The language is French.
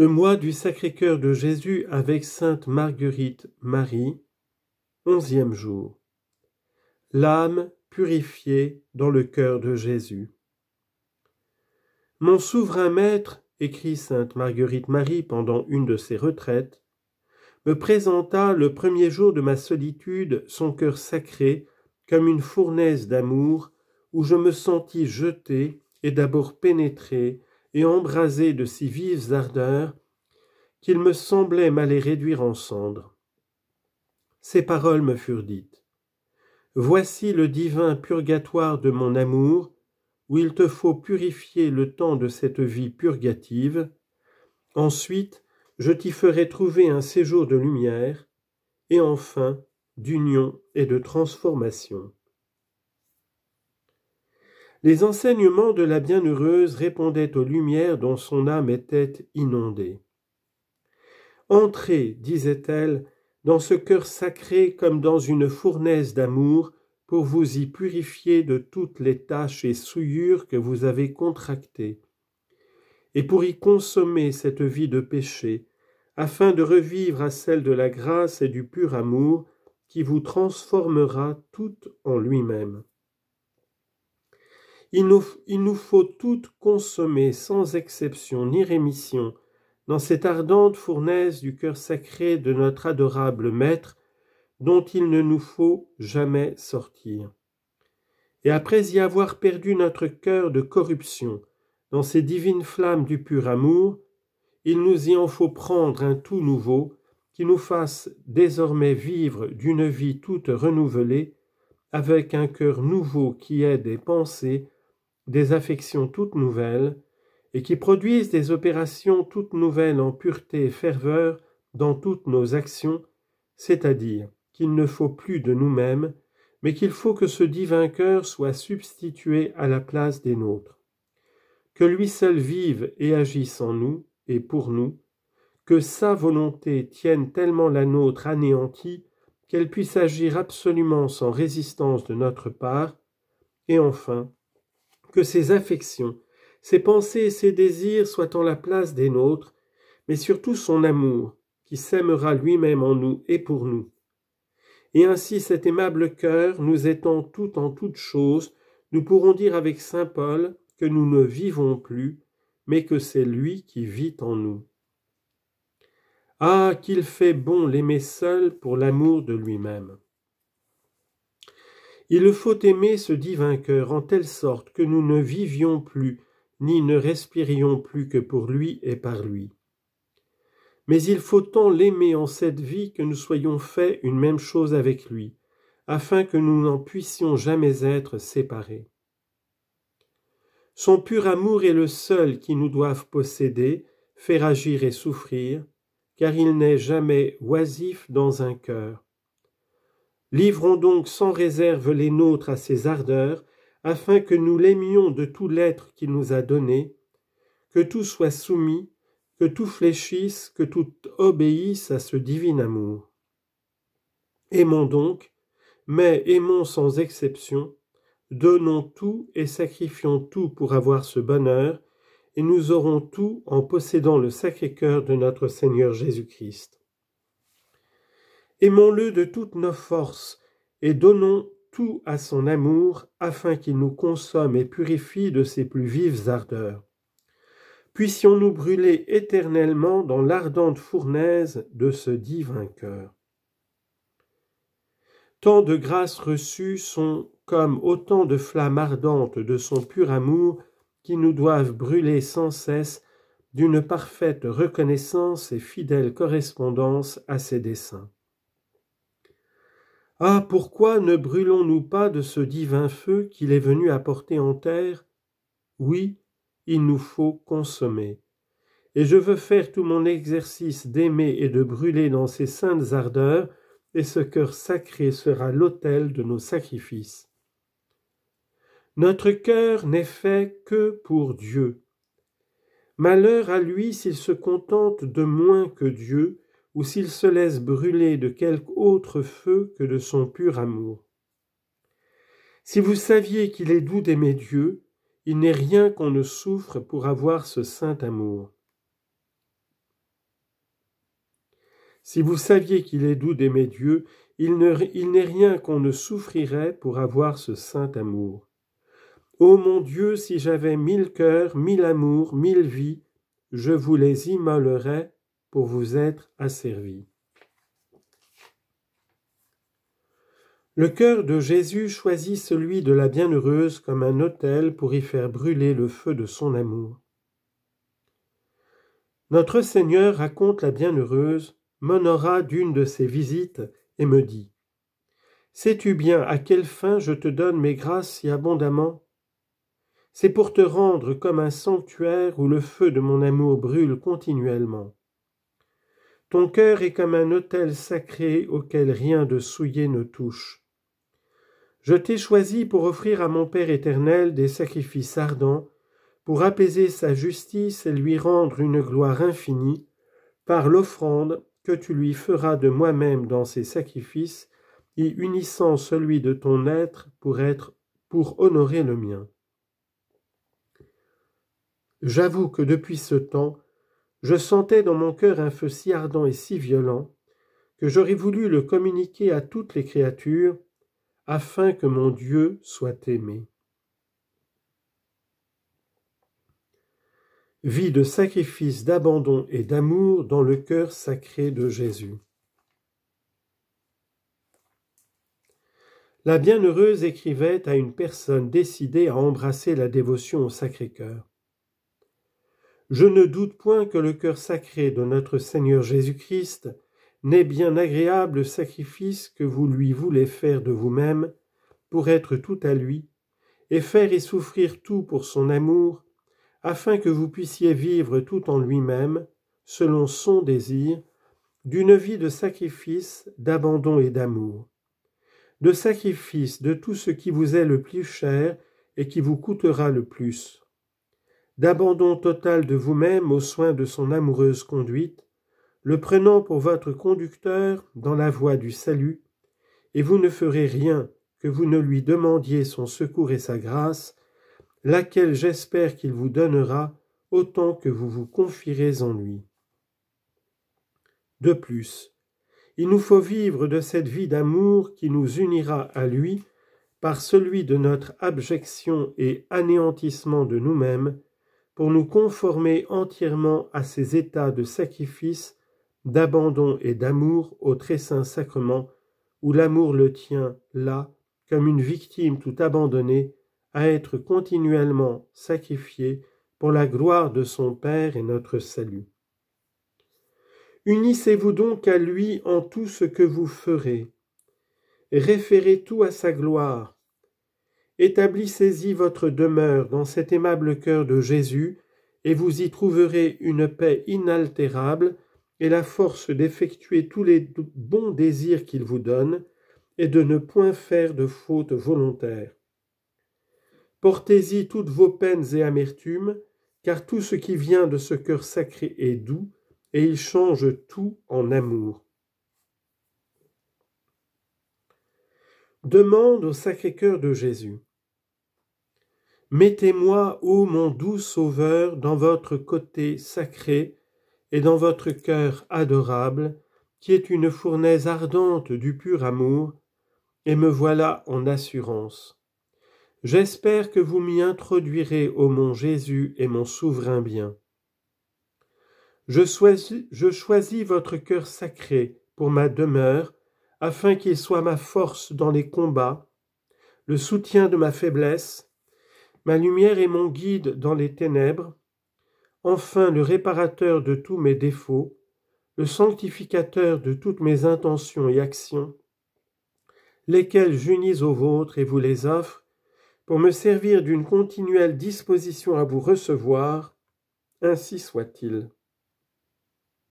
le mois du Sacré-Cœur de Jésus avec Sainte Marguerite Marie, onzième jour. L'âme purifiée dans le cœur de Jésus. Mon souverain maître, écrit Sainte Marguerite Marie pendant une de ses retraites, me présenta le premier jour de ma solitude son cœur sacré comme une fournaise d'amour où je me sentis jeté et d'abord pénétré et embrasé de si vives ardeurs qu'il me semblait m'aller réduire en cendres. Ces paroles me furent dites. Voici le divin purgatoire de mon amour, où il te faut purifier le temps de cette vie purgative. Ensuite, je t'y ferai trouver un séjour de lumière, et enfin d'union et de transformation les enseignements de la bienheureuse répondaient aux lumières dont son âme était inondée. Entrez, disait-elle, dans ce cœur sacré comme dans une fournaise d'amour, pour vous y purifier de toutes les taches et souillures que vous avez contractées, et pour y consommer cette vie de péché, afin de revivre à celle de la grâce et du pur amour qui vous transformera toute en lui-même. Il nous, faut toutes consommer sans exception ni rémission dans cette ardente fournaise du cœur sacré de notre adorable Maître, dont il ne nous faut jamais sortir. Et après y avoir perdu notre cœur de corruption dans ces divines flammes du pur amour, il nous y en faut prendre un tout nouveau qui nous fasse désormais vivre d'une vie toute renouvelée, avec un cœur nouveau qui aide des pensées des affections toutes nouvelles, et qui produisent des opérations toutes nouvelles en pureté et ferveur dans toutes nos actions, c'est-à-dire qu'il ne faut plus de nous-mêmes, mais qu'il faut que ce divin cœur soit substitué à la place des nôtres. Que lui seul vive et agisse en nous et pour nous, que sa volonté tienne tellement la nôtre anéantie qu'elle puisse agir absolument sans résistance de notre part, et enfin que ses affections, ses pensées et ses désirs soient en la place des nôtres, mais surtout son amour, qui s'aimera lui-même en nous et pour nous. Et ainsi cet aimable cœur, nous étant tout en toutes choses, nous pourrons dire avec saint Paul que nous ne vivons plus, mais que c'est lui qui vit en nous. Ah, qu'il fait bon l'aimer seul pour l'amour de lui-même. Il faut aimer ce divin cœur en telle sorte que nous ne vivions plus, ni ne respirions plus que pour lui et par lui. Mais il faut tant l'aimer en cette vie que nous soyons faits une même chose avec lui, afin que nous n'en puissions jamais être séparés. Son pur amour est le seul qui nous doive posséder, faire agir et souffrir, car il n'est jamais oisif dans un cœur, Livrons donc sans réserve les nôtres à ses ardeurs, afin que nous l'aimions de tout l'être qu'il nous a donné, que tout soit soumis, que tout fléchisse, que tout obéisse à ce divin amour. Aimons donc, mais aimons sans exception, donnons tout et sacrifions tout pour avoir ce bonheur, et nous aurons tout en possédant le Sacré-Cœur de notre Seigneur Jésus-Christ. Aimons-le de toutes nos forces et donnons tout à son amour afin qu'il nous consomme et purifie de ses plus vives ardeurs. Puissions-nous brûler éternellement dans l'ardente fournaise de ce divin cœur. Tant de grâces reçues sont comme autant de flammes ardentes de son pur amour qui nous doivent brûler sans cesse d'une parfaite reconnaissance et fidèle correspondance à ses desseins. Ah, pourquoi ne brûlons-nous pas de ce divin feu qu'il est venu apporter en terre Oui, il nous faut consommer. Et je veux faire tout mon exercice d'aimer et de brûler dans ces saintes ardeurs, et ce cœur sacré sera l'autel de nos sacrifices. Notre cœur n'est fait que pour Dieu. Malheur à lui s'il se contente de moins que Dieu, ou s'il se laisse brûler de quelque autre feu que de son pur amour. Si vous saviez qu'il est doux d'aimer Dieu, il n'est rien qu'on ne souffre pour avoir ce saint amour. Si vous saviez qu'il est doux d'aimer Dieu, il n'est rien qu'on ne souffrirait pour avoir ce saint amour. Ô mon Dieu, si j'avais mille cœurs, mille amours, mille vies, je vous les immolerais pour vous être asservi. Le cœur de Jésus choisit celui de la bienheureuse comme un autel pour y faire brûler le feu de son amour. Notre Seigneur raconte la bienheureuse, m'honora d'une de ses visites et me dit Sais-tu bien à quelle fin je te donne mes grâces si abondamment C'est pour te rendre comme un sanctuaire où le feu de mon amour brûle continuellement. Ton cœur est comme un autel sacré auquel rien de souillé ne touche. Je t'ai choisi pour offrir à mon Père éternel des sacrifices ardents, pour apaiser sa justice et lui rendre une gloire infinie, par l'offrande que tu lui feras de moi-même dans ses sacrifices, y unissant celui de ton être pour être pour honorer le mien. J'avoue que depuis ce temps, je sentais dans mon cœur un feu si ardent et si violent que j'aurais voulu le communiquer à toutes les créatures afin que mon Dieu soit aimé. Vie de sacrifice, d'abandon et d'amour dans le cœur sacré de Jésus. La bienheureuse écrivait à une personne décidée à embrasser la dévotion au Sacré-Cœur. Je ne doute point que le cœur sacré de notre Seigneur Jésus-Christ n'ait bien agréable sacrifice que vous lui voulez faire de vous-même pour être tout à lui, et faire et souffrir tout pour son amour, afin que vous puissiez vivre tout en lui-même, selon son désir, d'une vie de sacrifice, d'abandon et d'amour, de sacrifice de tout ce qui vous est le plus cher et qui vous coûtera le plus d'abandon total de vous-même aux soins de son amoureuse conduite, le prenant pour votre conducteur dans la voie du salut, et vous ne ferez rien que vous ne lui demandiez son secours et sa grâce, laquelle j'espère qu'il vous donnera autant que vous vous confierez en lui. De plus, il nous faut vivre de cette vie d'amour qui nous unira à lui par celui de notre abjection et anéantissement de nous-mêmes, pour nous conformer entièrement à ces états de sacrifice, d'abandon et d'amour au très saint sacrement, où l'amour le tient là, comme une victime tout abandonnée, à être continuellement sacrifié pour la gloire de son Père et notre salut. Unissez-vous donc à lui en tout ce que vous ferez. Référez tout à sa gloire, Établissez-y votre demeure dans cet aimable cœur de Jésus, et vous y trouverez une paix inaltérable et la force d'effectuer tous les bons désirs qu'il vous donne, et de ne point faire de fautes volontaires. Portez-y toutes vos peines et amertumes, car tout ce qui vient de ce cœur sacré est doux, et il change tout en amour. Demande au Sacré-Cœur de Jésus. Mettez-moi, ô mon doux Sauveur, dans votre côté sacré et dans votre cœur adorable, qui est une fournaise ardente du pur amour, et me voilà en assurance. J'espère que vous m'y introduirez, ô mon Jésus et mon souverain bien. Je choisis, je choisis votre cœur sacré pour ma demeure, afin qu'il soit ma force dans les combats, le soutien de ma faiblesse, Ma lumière est mon guide dans les ténèbres, enfin le réparateur de tous mes défauts, le sanctificateur de toutes mes intentions et actions, lesquelles j'unis aux vôtres et vous les offre, pour me servir d'une continuelle disposition à vous recevoir, ainsi soit-il.